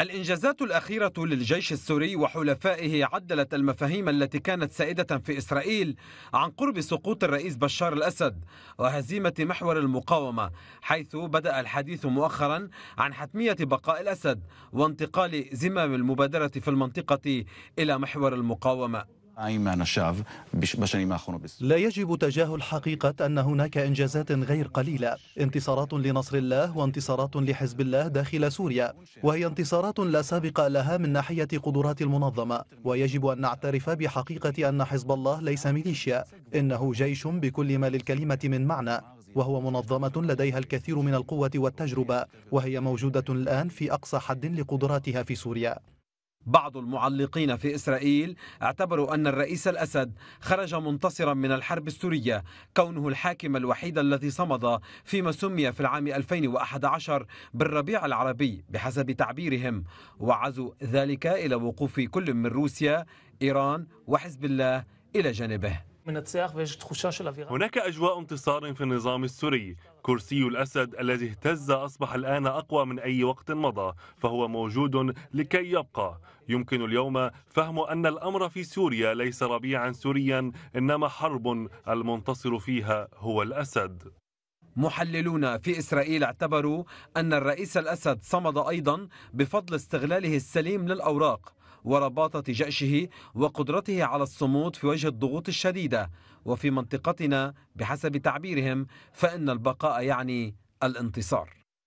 الإنجازات الأخيرة للجيش السوري وحلفائه عدلت المفاهيم التي كانت سائدة في إسرائيل عن قرب سقوط الرئيس بشار الأسد وهزيمة محور المقاومة حيث بدأ الحديث مؤخرا عن حتمية بقاء الأسد وانتقال زمام المبادرة في المنطقة إلى محور المقاومة لا يجب تجاهل حقيقة أن هناك إنجازات غير قليلة انتصارات لنصر الله وانتصارات لحزب الله داخل سوريا وهي انتصارات لا سابق لها من ناحية قدرات المنظمة ويجب أن نعترف بحقيقة أن حزب الله ليس ميليشيا إنه جيش بكل ما للكلمة من معنى وهو منظمة لديها الكثير من القوة والتجربة وهي موجودة الآن في أقصى حد لقدراتها في سوريا بعض المعلقين في إسرائيل اعتبروا أن الرئيس الأسد خرج منتصرا من الحرب السورية كونه الحاكم الوحيد الذي صمد فيما سمي في العام 2011 بالربيع العربي بحسب تعبيرهم وعزوا ذلك إلى وقوف كل من روسيا إيران وحزب الله إلى جانبه هناك أجواء انتصار في النظام السوري كرسي الأسد الذي اهتز أصبح الآن أقوى من أي وقت مضى فهو موجود لكي يبقى يمكن اليوم فهم أن الأمر في سوريا ليس ربيعا سوريا إنما حرب المنتصر فيها هو الأسد محللون في إسرائيل اعتبروا أن الرئيس الأسد صمد أيضا بفضل استغلاله السليم للأوراق ورباطة جأشه وقدرته على الصمود في وجه الضغوط الشديدة وفي منطقتنا بحسب تعبيرهم فإن البقاء يعني الانتصار